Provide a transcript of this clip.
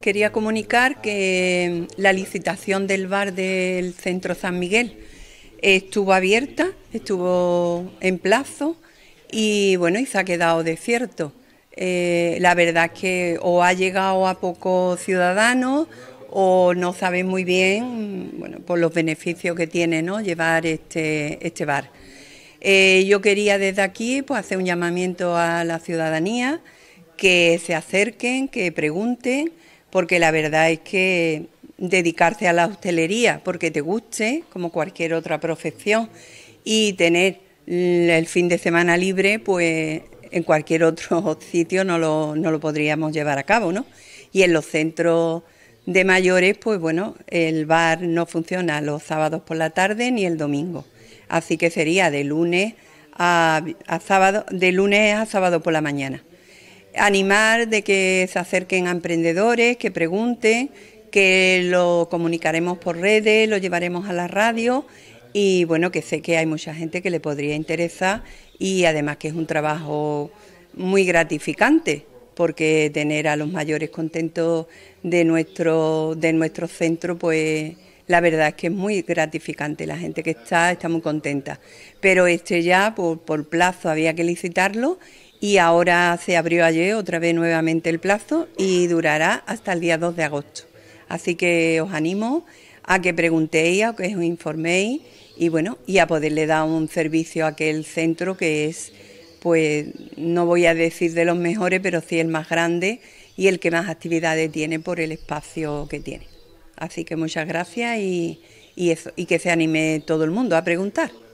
Quería comunicar que mm, la licitación del bar del Centro San Miguel estuvo abierta, estuvo en plazo y bueno, y se ha quedado desierto. Eh, la verdad es que o ha llegado a pocos ciudadanos o no saben muy bien mm, bueno, por los beneficios que tiene ¿no? llevar este, este bar. Eh, yo quería desde aquí pues, hacer un llamamiento a la ciudadanía, que se acerquen, que pregunten porque la verdad es que dedicarse a la hostelería porque te guste, como cualquier otra profesión, y tener el fin de semana libre, pues en cualquier otro sitio no lo, podríamos llevar a cabo, ¿no? Y en los centros de mayores, pues bueno, el bar no funciona los sábados por la tarde ni el domingo. Así que sería de lunes a, sábado, de lunes a sábado por la mañana animar de que se acerquen a emprendedores, que pregunten, que lo comunicaremos por redes, lo llevaremos a la radio y bueno, que sé que hay mucha gente que le podría interesar y además que es un trabajo muy gratificante porque tener a los mayores contentos de nuestro, nuestro centro, pues la verdad es que es muy gratificante, la gente que está está muy contenta. Pero este ya por, por plazo había que licitarlo y ahora se abrió ayer otra vez nuevamente el plazo y durará hasta el día 2 de agosto. Así que os animo a que preguntéis, a que os informéis y bueno, y a poderle dar un servicio a aquel centro que es, pues no voy a decir de los mejores, pero sí el más grande y el que más actividades tiene por el espacio que tiene. Así que muchas gracias y que se anime todo el mundo a preguntar.